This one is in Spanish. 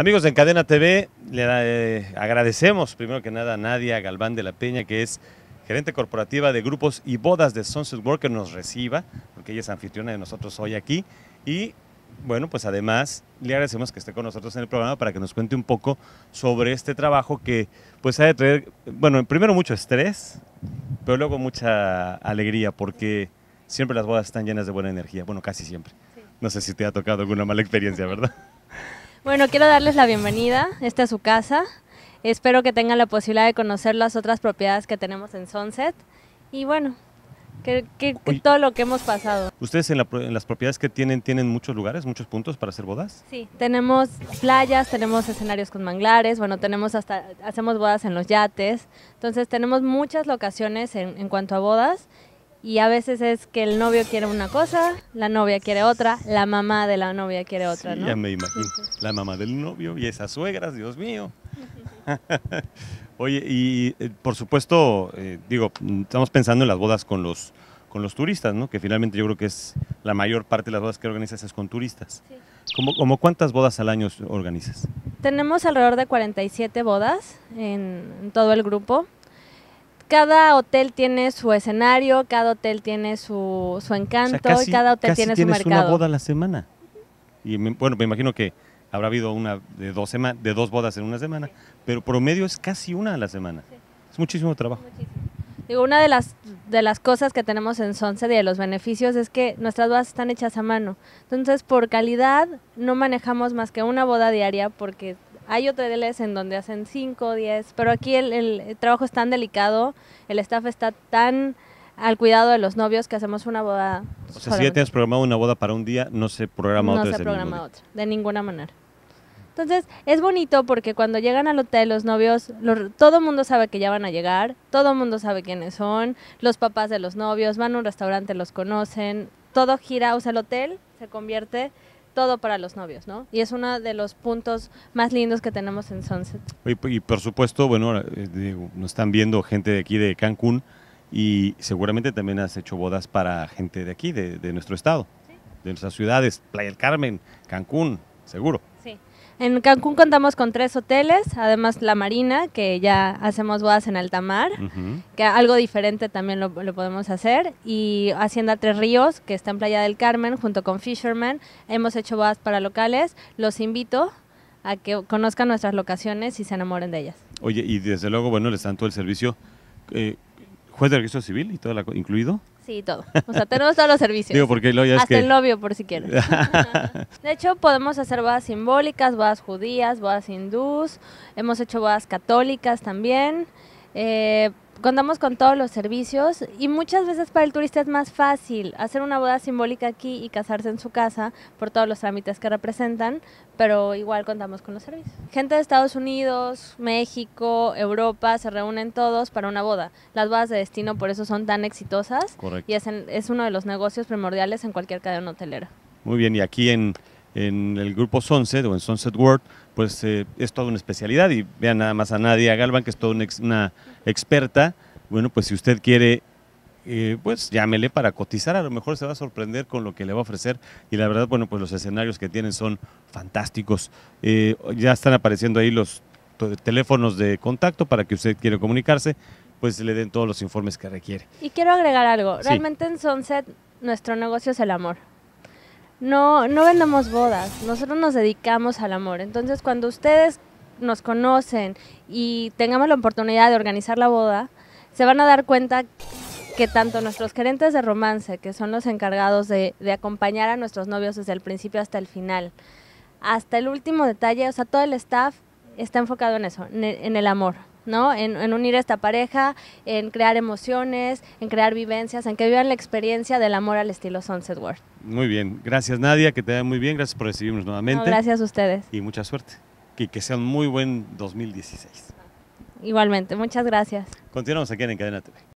Amigos de Cadena TV, le eh, agradecemos primero que nada a Nadia Galván de la Peña, que es gerente corporativa de grupos y bodas de Sunset World, que nos reciba, porque ella es anfitriona de nosotros hoy aquí. Y bueno, pues además le agradecemos que esté con nosotros en el programa para que nos cuente un poco sobre este trabajo que pues ha de traer, bueno, primero mucho estrés, pero luego mucha alegría, porque siempre las bodas están llenas de buena energía, bueno, casi siempre. No sé si te ha tocado alguna mala experiencia, ¿verdad? Bueno, quiero darles la bienvenida. Esta es su casa. Espero que tengan la posibilidad de conocer las otras propiedades que tenemos en Sunset. Y bueno, que, todo lo que hemos pasado. ¿Ustedes en, las propiedades que tienen tienen muchos lugares, muchos puntos para hacer bodas? Sí, tenemos playas, tenemos escenarios con manglares, bueno, tenemos hasta, hacemos bodas en los yates, entonces tenemos muchas locaciones en cuanto a bodas y a veces es que el novio quiere una cosa, la novia quiere otra, la mamá de la novia quiere otra, ¿no? Ya me imagino. La mamá del novio y esas suegras, Dios mío. Oye, y eh, por supuesto, eh, digo, mm, estamos pensando en las bodas con los, con los turistas, ¿no? Que finalmente yo creo que es la mayor parte de las bodas que organizas es con turistas. ¿Cómo, cuántas bodas al año organizas? Tenemos alrededor de 47 bodas en todo el grupo cada hotel tiene su escenario, cada hotel tiene su, su encanto, y cada hotel tiene su mercado. una boda a la semana. Y me, bueno, me imagino que habrá habido una de dos, de dos bodas en una semana, pero promedio es casi una a la semana. Es muchísimo trabajo. Digo, una de las, de las cosas que tenemos en Sonce y de los beneficios es que nuestras bodas están hechas a mano. Entonces, por calidad, no manejamos más que una boda diaria porque hay hoteles en donde hacen 5, 10, pero aquí el, trabajo es tan delicado, el staff está tan al cuidado de los novios que hacemos una boda. O sea, si ya tienes programado una boda para un día, no se programa otra. No se programa otra, de ninguna manera. Entonces es bonito porque cuando llegan al hotel los novios, todo todo mundo sabe que ya van a llegar, todo el mundo sabe quiénes son, los papás de los novios van a un restaurante, los conocen, todo gira, o sea, el hotel se convierte todo para los novios, ¿no? Y es uno de los puntos más lindos que tenemos en Sunset. Pues, y, por supuesto, bueno, eh, digo, nos están viendo gente de aquí de Cancún y seguramente también has hecho bodas para gente de aquí, de, nuestro estado, de nuestras ciudades, Playa del Carmen, Cancún, seguro. Sí. En Cancún contamos con tres hoteles, además la Marina, que ya hacemos bodas en alta mar, que algo diferente también lo, podemos hacer, y Hacienda Tres Ríos, que está en Playa del Carmen, junto con Fisherman. Hemos hecho bodas para locales, los invito a que conozcan nuestras locaciones y se enamoren de ellas. Oye, y desde luego, bueno, les dan todo el servicio, eh, juez de registro civil y todo incluido. Sí, todo. O sea, tenemos todos los servicios. porque el Hasta el novio, por si quieres. de hecho, podemos hacer bodas simbólicas, bodas judías, bodas hindús. Hemos hecho bodas católicas también. Eh, contamos con todos los servicios y muchas veces para el turista es más fácil hacer una boda simbólica aquí y casarse en su casa por todos los trámites que representan, pero igual contamos con los servicios. Gente de Estados Unidos, México, Europa se reúnen todos para una boda. Las bodas de destino por eso son tan exitosas y es uno de los negocios primordiales en cualquier cadena hotelera. Muy bien, y aquí en en el grupo Sunset o en Sunset World, pues eh, es toda una especialidad y vean nada más a Nadia Galvan, que es toda una, experta. Bueno, pues si usted quiere, eh, pues llámele para cotizar, a lo mejor se va a sorprender con lo que le va a ofrecer y la verdad, bueno, pues los escenarios que tienen son fantásticos. Eh, ya están apareciendo ahí los teléfonos de contacto para que usted quiera comunicarse, pues le den todos los informes que requiere. Y quiero agregar algo, realmente en Sunset nuestro negocio es el amor no, no vendemos bodas, nosotros nos dedicamos al amor. Entonces, cuando ustedes nos conocen y tengamos la oportunidad de organizar la boda, se van a dar cuenta que tanto nuestros gerentes de romance, que son los encargados de, de, acompañar a nuestros novios desde el principio hasta el final, hasta el último detalle, o sea, todo el staff está enfocado en eso, en el amor. En, unir a esta pareja, en crear emociones, en crear vivencias, en que vivan la experiencia del amor al estilo Sunset World. Muy bien, gracias Nadia, que te vaya muy bien, gracias por recibirnos nuevamente. gracias a ustedes. Y mucha suerte, que, que sea un muy buen 2016. Igualmente, muchas gracias. Continuamos aquí en Cadena TV.